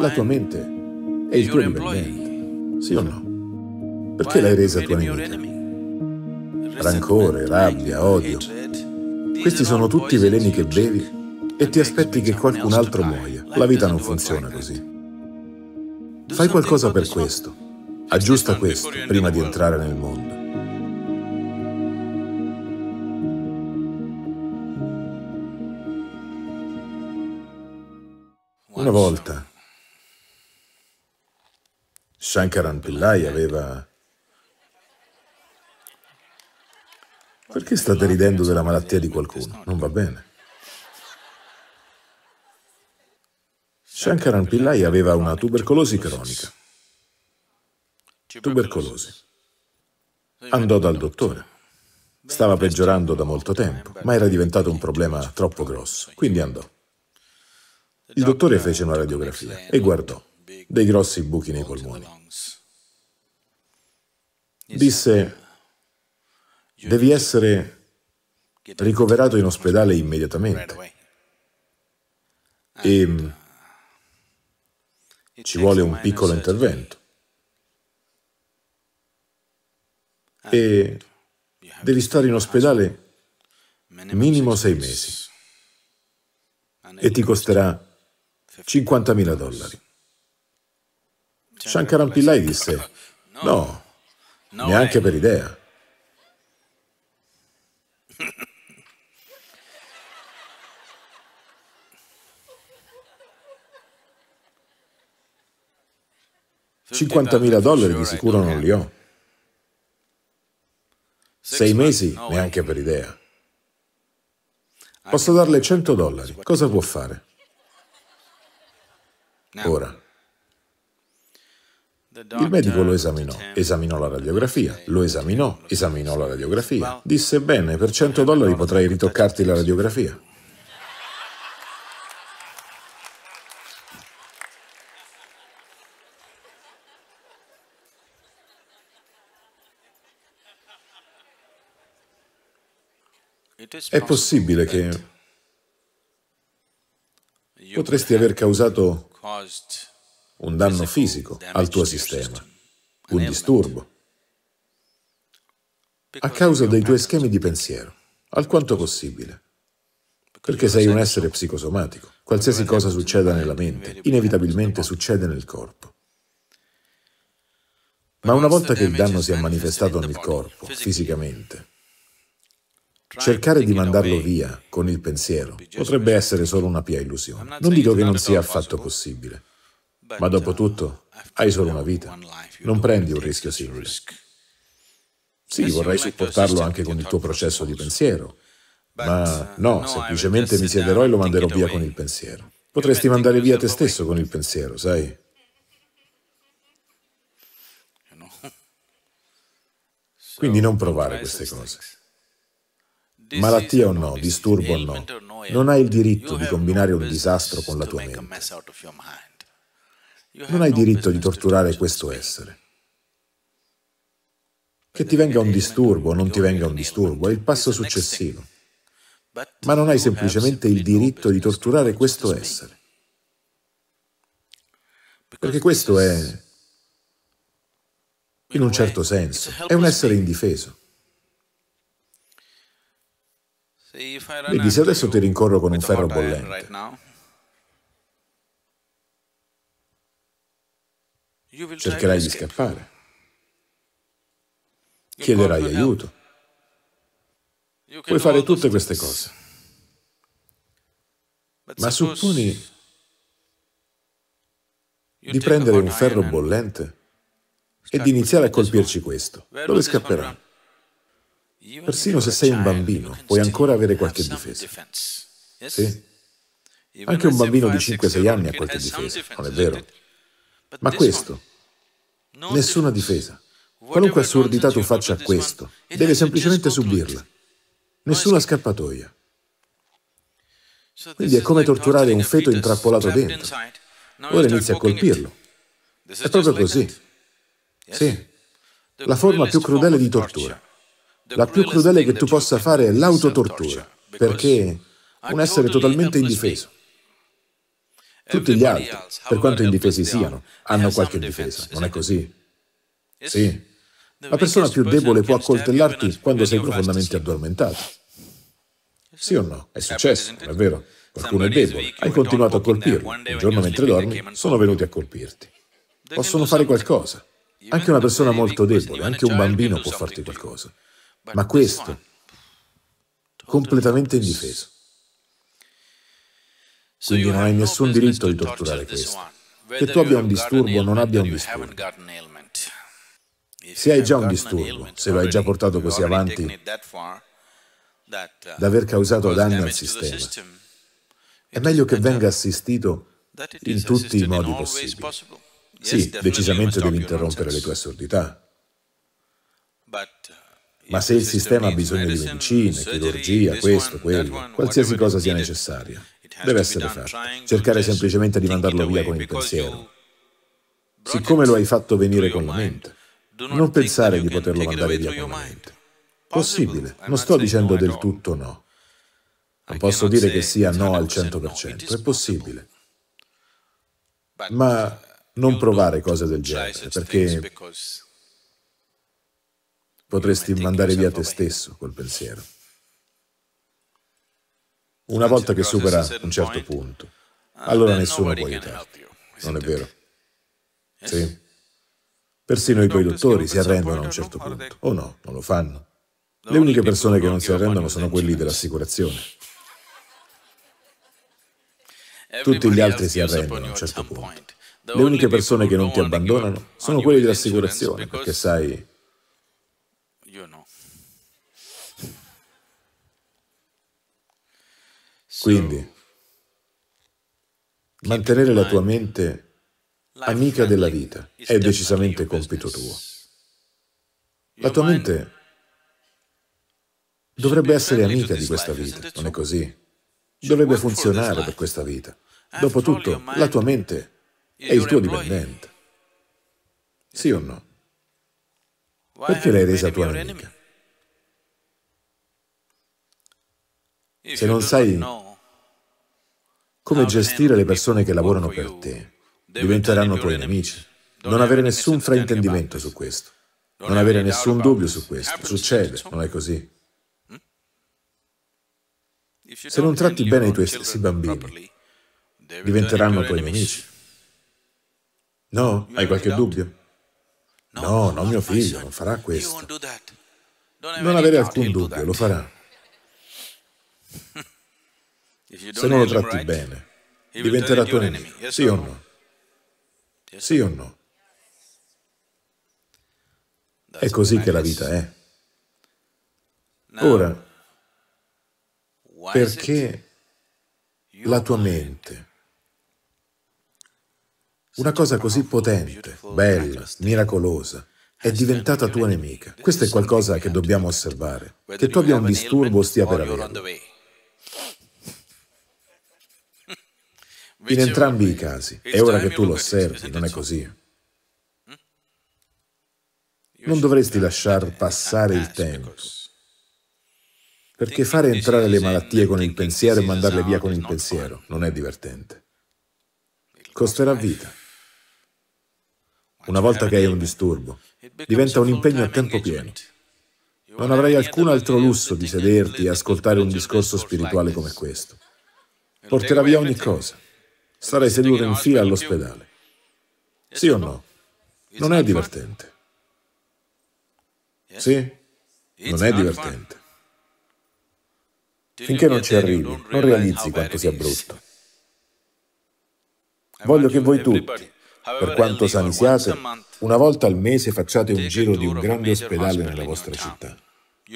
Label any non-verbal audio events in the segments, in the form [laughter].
La tua mente è il tuo dipendente, sì o no? Perché l'hai resa tua nemica? Rancore, rabbia, odio. Questi sono tutti i veleni che bevi e ti aspetti che qualcun altro muoia. La vita non funziona così. Fai qualcosa per questo. Aggiusta questo prima di entrare nel mondo. Shankaran Pillai eh. aveva... Perché state ridendo della malattia di qualcuno? Non va bene. Shankaran Pillai aveva una tubercolosi cronica. Tubercolosi. Andò dal dottore. Stava peggiorando da molto tempo, ma era diventato un problema troppo grosso, quindi andò. Il dottore fece una radiografia e guardò dei grossi buchi nei polmoni. Disse, devi essere ricoverato in ospedale immediatamente e mm, ci vuole un piccolo intervento. E devi stare in ospedale minimo sei mesi e ti costerà 50.000 dollari. Shankaran cioè, Pillai disse, [laughs] no, neanche per idea. mila dollari di sicuro non li ho. Sei mesi? Neanche eh. per idea. Posso darle 100 dollari. Cosa può fare? Ora. Il medico lo esaminò, esaminò la radiografia, lo esaminò, esaminò la radiografia. Disse, bene, per 100 dollari potrei ritoccarti la radiografia. È possibile che potresti aver causato un danno fisico al tuo sistema, un disturbo, a causa dei tuoi schemi di pensiero, alquanto possibile, perché sei un essere psicosomatico. Qualsiasi cosa succeda nella mente, inevitabilmente succede nel corpo. Ma una volta che il danno si è manifestato nel corpo, fisicamente, cercare di mandarlo via con il pensiero potrebbe essere solo una pia illusione. Non dico che non sia affatto possibile. Ma dopo uh, tutto, hai solo una vita, non prendi un rischio simile. Sì, vorrei supportarlo anche con il tuo processo di pensiero, ma uh, no, semplicemente mi siederò e lo manderò via con il pensiero. Potresti mandare via te stesso con il pensiero, sai? [laughs] Quindi non provare queste cose. Malattia o no, disturbo o no, non hai il diritto di combinare un disastro con la tua mente. Eh, non hai diritto di torturare questo essere. Che ti venga un disturbo o non ti venga un disturbo è il passo successivo. Ma non hai semplicemente il diritto di torturare questo essere. Perché questo è, in un certo senso, è un essere indifeso. Vedi, se adesso ti rincorro con un ferro eh, bollente cercherai di scappare, chiederai eh. aiuto. Puoi fare tutte queste cose. Ma supponi di prendere un ferro bollente e di certo, iniziare a colpirci questo. Dove scapperai? Persino se sei un bambino, puoi ancora avere qualche difesa. Sì? Anche un bambino di 5-6 anni ha qualche difesa, non è vero? Ma questo, nessuna difesa. Qualunque assurdità tu faccia a questo, deve semplicemente subirla. Nessuna scappatoia. Quindi è come torturare un feto intrappolato dentro. Ora inizi a colpirlo. È proprio così. Sì. La forma più crudele di tortura. La più crudele che tu possa fare è l'autotortura, perché un essere totalmente indifeso tutti gli altri, per quanto indifesi siano, hanno qualche difesa, non è così? Sì. La persona più debole può accoltellarti quando sei profondamente addormentato. Sì o no? È successo, non è vero? Qualcuno è debole, hai continuato a colpirlo. Un giorno mentre dormi, sono venuti a colpirti. Possono fare qualcosa. Anche una persona molto debole, anche un bambino può farti qualcosa. Ma questo, completamente indifeso. Quindi non hai nessun diritto di torturare questo. Che tu abbia un disturbo o non abbia un disturbo. Se hai già un disturbo, se lo hai già portato così avanti, da aver causato danni al sistema, è meglio che venga assistito in tutti i modi possibili. Sì, decisamente devi interrompere le tue assurdità. Ma se il sistema ha bisogno di medicine, chirurgia, questo, quello, qualsiasi cosa sia necessaria, deve essere fatto. Cercare semplicemente di mandarlo via con il pensiero. Siccome lo hai fatto venire con la mente, non pensare di poterlo mandare via con la mente. Possibile, non sto dicendo del tutto no. Non posso dire che sia no al 100%, è possibile. Ma uh, non provare cose del genere, perché potresti mandare via te stesso col pensiero. Una volta che supera un certo punto, ah, allora nessuno può aiutarti, non è vero? Sì. Persino i tuoi dottori si arrendono a un certo punto, o no, non lo fanno. Le uniche persone che non si arrendono sono quelli dell'assicurazione. [laughs] Tutti gli altri si arrendono a un certo punto. Le uniche persone che non ti abbandonano sono quelli dell'assicurazione, perché sai, Quindi, mantenere la tua mente amica della vita è decisamente compito tuo. La tua mente dovrebbe essere amica di questa vita, non è così? Dovrebbe funzionare per questa vita. Dopotutto, la tua mente è il tuo dipendente. Sì o no? Perché l'hai resa tua amica? Se non sai come gestire le persone che lavorano per te. Diventeranno tuoi nemici. Non avere nessun fraintendimento su questo. Non avere nessun dubbio su questo. Succede, non è così. Se non tratti bene i tuoi stessi bambini, diventeranno tuoi nemici. No? Hai qualche dubbio? No, no, mio figlio, non farà questo. Non avere alcun dubbio, lo farà. Se non lo tratti bene, diventerà tuo nemico. Sì o no? Sì o no? È così che la vita è. Ora, perché la tua mente, una cosa così potente, bella, miracolosa, è diventata tua nemica. Questo è qualcosa che dobbiamo osservare. Che tu abbia un disturbo o stia per avere. In entrambi i casi, è ora che tu lo osservi, non è così. Non hm? dovresti lasciar passare il tempo, perché fare entrare le malattie con il pensiero e mandarle via con il pensiero non è divertente. Costerà vita. Una volta che hai un disturbo, diventa un impegno a tempo pieno. Non avrai alcun altro lusso di sederti e ascoltare un discorso spirituale come questo. Porterà via ogni cosa. Stare seduto in fila all'ospedale. Sì o esatto. no? Non è divertente. Sì? Non è divertente. Finché non ci arrivi, non realizzi quanto sia brutto. Voglio che voi tutti, per quanto sani siate, una volta al mese facciate un giro di un grande ospedale nella vostra città.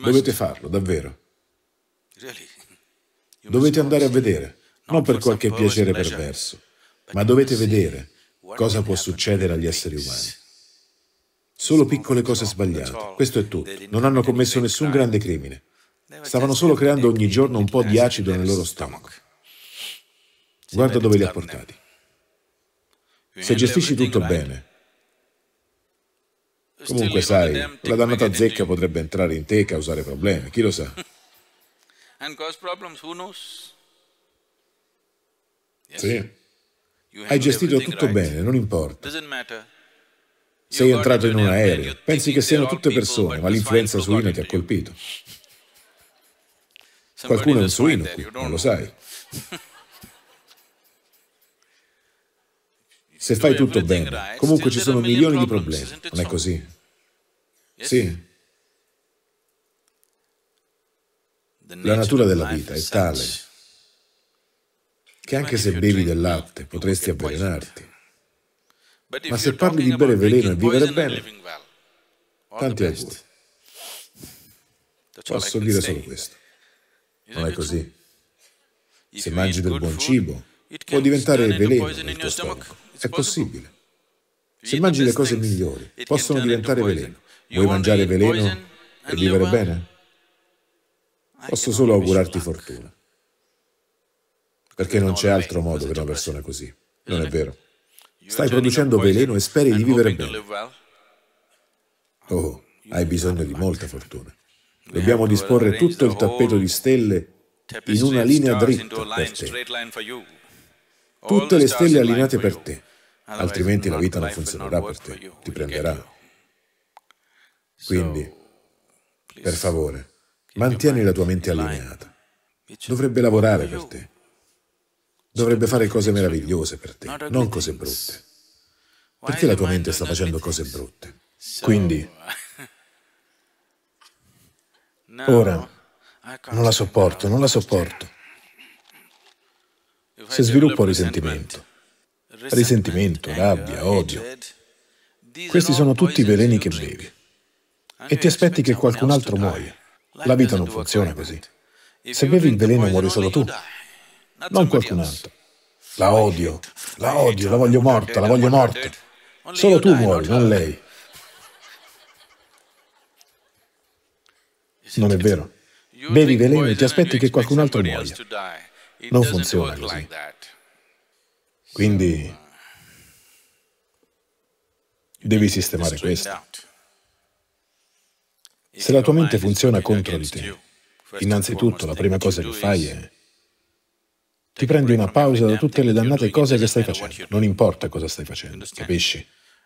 Dovete farlo, davvero. Dovete andare a vedere non per qualche piacere perverso, ma dovete vedere cosa può succedere agli esseri umani. Solo piccole cose sbagliate, questo è tutto. Non hanno commesso nessun grande crimine. Stavano solo creando ogni giorno un po' di acido nel loro stomaco. Guarda dove li ha portati. Se gestisci tutto bene, Comunque sai, la dannata zecca potrebbe entrare in te e causare problemi, chi lo sa? [laughs] And cause problems, who knows? Sì. Hai gestito tutto bene, non importa. Sei entrato in un aereo, pensi che siano tutte persone, ma l'influenza suina ti ha colpito. Qualcuno è un suino qui, non lo sai. [laughs] Se fai tutto bene, comunque ci sono milioni di problemi, non è così? Sì. La natura della vita è tale che anche se bevi del latte potresti avvelenarti. Ma se parli di bere veleno e vivere bene, tanti auguri. Posso dire solo questo. Non è così. Se mangi del buon cibo, può diventare veleno nel tuo stomaco. È possibile. Se mangi le cose migliori, possono diventare veleno. Vuoi mangiare veleno e vivere bene? Posso solo augurarti fortuna perché non c'è altro modo per una persona così. Non è vero. Stai producendo veleno e speri di vivere bene. Oh, hai bisogno di molta fortuna. Dobbiamo disporre tutto il tappeto di stelle in una linea dritta per te. Tutte le stelle allineate per te, altrimenti la vita non funzionerà per te, ti prenderà. Quindi, per favore, mantieni la tua mente allineata. Dovrebbe lavorare per te. Dovrebbe fare cose meravigliose per te, non cose brutte. Perché la tua mente sta facendo cose brutte? Quindi... [laughs] Ora... Non la sopporto, non la sopporto. Se sviluppo risentimento, risentimento, rabbia, odio, questi sono tutti i veleni che bevi e ti aspetti che qualcun altro muoia. La vita non funziona così. Se bevi il veleno muori solo tu non qualcun altro. La odio, la odio, la voglio morta, la voglio morta. Eh? Solo tu muori, non lei. Non è vero. Bevi veleno e ti aspetti che qualcun altro muoia. Non funziona così. Quindi uh, devi sistemare questo. Se la tua mente funziona contro di te, innanzitutto la prima cosa che fai è ti prendi una pausa da tutte le dannate cose che stai facendo. Non importa cosa stai facendo, capisci?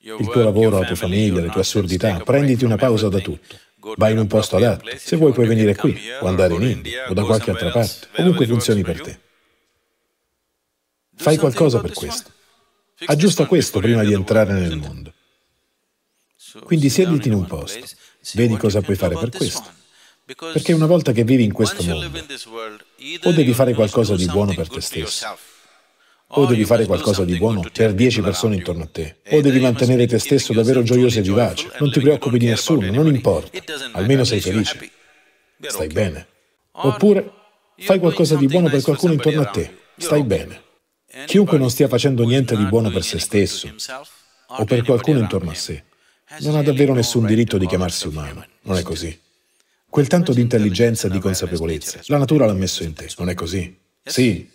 Il tuo lavoro, la tua famiglia, le tue assurdità. Prenditi una pausa da tutto. Vai in un posto adatto. Se vuoi puoi venire qui, o andare in India, o da qualche altra parte. Comunque funzioni per te. Fai qualcosa per questo. Aggiusta questo prima di entrare nel mondo. Quindi siediti in un posto, vedi cosa puoi fare per questo. Perché una volta che vivi in questo mondo, o devi fare qualcosa di buono per te stesso, o devi fare qualcosa di buono per 10 persone intorno a te, o devi mantenere te stesso davvero gioioso e vivace, non ti preoccupi di nessuno, non importa, almeno sei felice, stai bene. Oppure fai qualcosa di buono per qualcuno intorno a te, stai bene. Chiunque non stia facendo niente di buono per se stesso o per qualcuno intorno a sé, non ha davvero nessun diritto di chiamarsi umano, non è così? Quel tanto di intelligenza e di consapevolezza, la natura l'ha messo in te, non è così? Sì.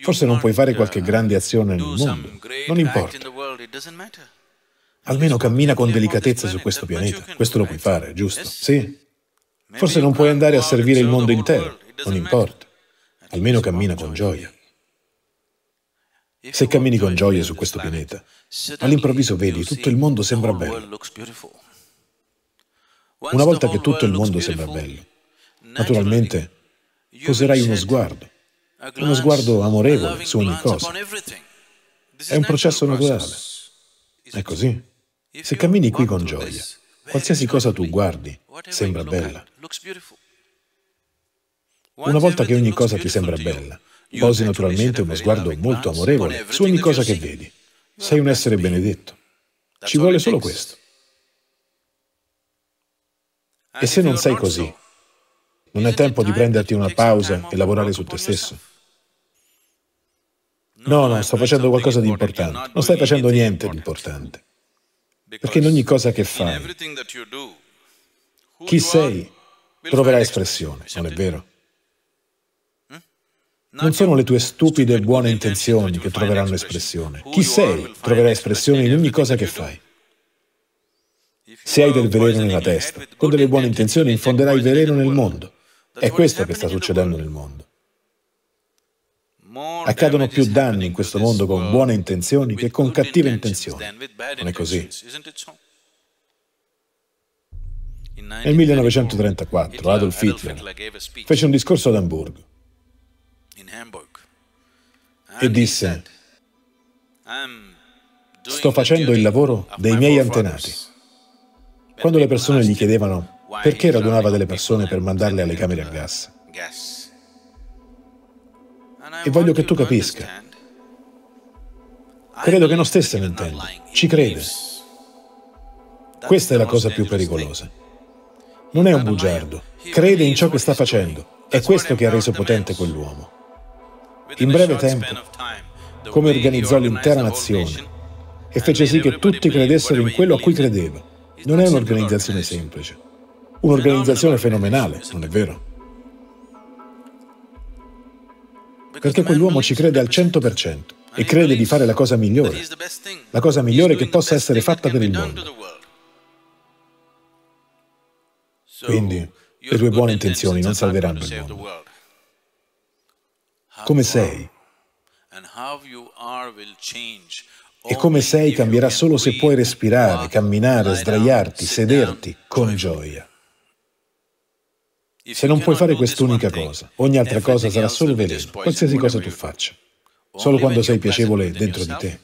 Forse non puoi fare qualche grande azione nel mondo, non importa. Almeno cammina con delicatezza su questo pianeta, questo lo puoi fare, giusto? Sì. Forse non puoi andare a servire il mondo intero, non importa. Almeno cammina con gioia. Se cammini con gioia su questo pianeta, all'improvviso vedi tutto il mondo sembra bello. Una volta che tutto il mondo sembra bello, naturalmente poserai uno sguardo, uno sguardo amorevole su ogni cosa. È un processo naturale. È così. Se cammini qui con gioia, qualsiasi cosa tu guardi sembra bella. Una volta che ogni cosa ti sembra bella, posi naturalmente uno sguardo molto amorevole su ogni cosa che vedi. Sei un essere benedetto. Ci vuole solo questo. E se non sei così, non è tempo di prenderti una pausa e lavorare su te stesso? No, no, sto facendo qualcosa di importante. Non stai facendo niente di importante. Perché in ogni cosa che fai, chi sei troverà espressione, non è vero? Hmm? Non sono le tue stupide buone intenzioni che troveranno espressione. Chi sei troverà espressione in ogni cosa che fai. Se hai del veleno nella testa, con delle buone intenzioni infonderai veleno nel mondo. È questo che sta succedendo nel mondo. Accadono più danni in questo mondo con buone intenzioni che con cattive intenzioni. Non è così? Nel 1934 Adolf Hitler fece un discorso ad Amburgo e disse sto facendo il lavoro dei miei antenati. Quando le persone gli chiedevano perché radunava delle persone per mandarle alle camere a gas. E voglio che tu capisca. Credo che non stesse mentendo. Ci crede. Questa è la cosa più pericolosa. Non è un bugiardo. Crede in ciò che sta facendo. È questo che ha reso potente quell'uomo. In breve tempo, come organizzò l'intera nazione e fece sì che tutti credessero in quello a cui credeva non è un'organizzazione semplice, un'organizzazione fenomenale, non è vero? Perché quell'uomo ci crede al 100% e crede di fare la cosa migliore, la cosa migliore che possa essere fatta per il mondo. Quindi le tue buone intenzioni non salveranno il mondo. Come sei e come sei cambierà solo se puoi respirare, camminare, sdraiarti, sederti con gioia. Se non puoi fare quest'unica cosa, ogni altra cosa sarà solo veleno, qualsiasi cosa tu faccia. Solo quando sei piacevole dentro di te.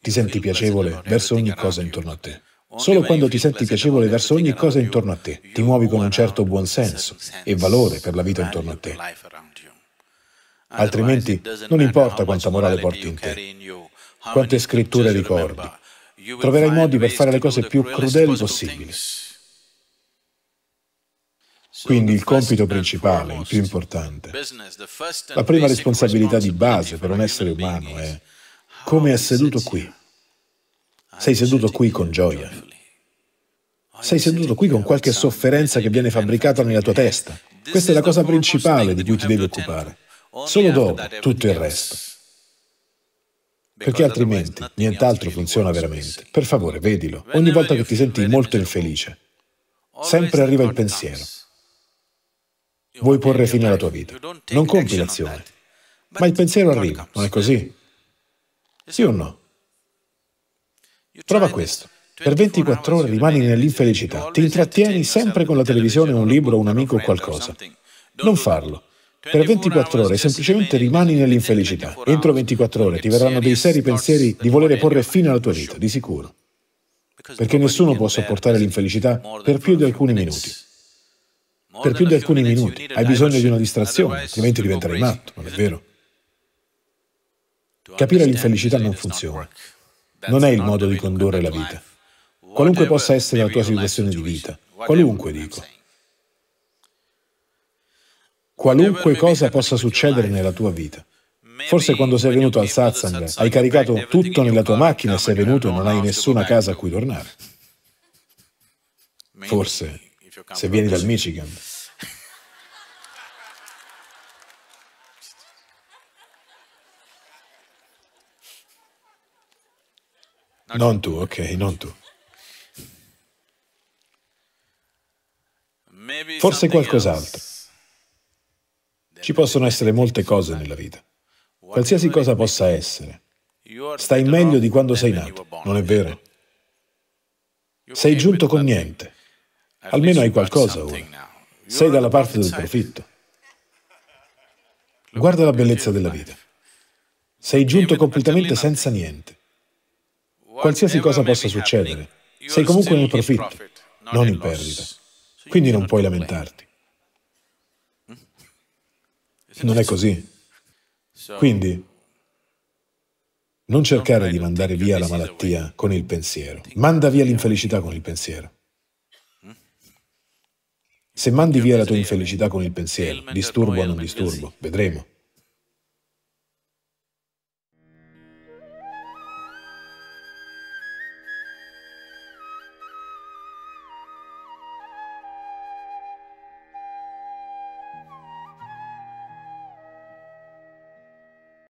Ti senti piacevole verso ogni cosa intorno a te. Solo quando ti senti piacevole verso ogni cosa intorno a te, ti muovi con un certo buonsenso e valore per la vita intorno a te. Altrimenti non importa quanta morale porti in te, quante scritture ricordi. Troverai modi per fare le cose più crudeli possibili. Quindi il compito principale, il più importante, la prima responsabilità di base per un essere umano è come è seduto qui. Sei seduto qui con gioia. Sei seduto qui con qualche sofferenza che viene fabbricata nella tua testa. Questa è la cosa principale di cui ti devi occupare. Solo dopo tutto il resto perché altrimenti nient'altro funziona veramente. Per favore, vedilo. Ogni volta che ti senti molto infelice, sempre arriva il pensiero. Vuoi porre fine alla tua vita. Non compi l'azione, ma il pensiero arriva, non è così? Sì o no? Prova questo. Per 24 ore rimani nell'infelicità, ti intrattieni sempre con la televisione, un libro, un amico o qualcosa. Non farlo. Per 24 ore semplicemente rimani nell'infelicità. Entro 24 ore ti verranno dei seri pensieri di volere porre fine alla tua vita, di sicuro. Perché nessuno può sopportare l'infelicità per più di alcuni minuti. Per più di alcuni minuti hai bisogno di una distrazione, altrimenti diventerai matto, non è vero? Capire l'infelicità non funziona. Non è il modo di condurre la vita. Qualunque possa essere la tua situazione di vita, qualunque dico, qualunque cosa possa succedere nella tua vita. Forse quando sei venuto al satsang hai caricato tutto nella tua macchina e sei venuto e non hai nessuna casa a cui tornare. Forse, se vieni dal Michigan. Non tu, ok, non tu. Forse qualcos'altro. Ci possono essere molte cose nella vita, qualsiasi cosa possa essere. Stai meglio di quando sei nato, non è vero? Sei giunto con niente. Almeno hai qualcosa ora. Sei dalla parte del profitto. Guarda la bellezza della vita. Sei giunto completamente senza niente. Qualsiasi cosa possa succedere, sei comunque nel profitto, non in perdita. Quindi non puoi lamentarti non è così. Quindi, non cercare di mandare via la malattia con il pensiero. Manda via l'infelicità con il pensiero. Se mandi via la tua infelicità con il pensiero, disturbo o non disturbo, vedremo.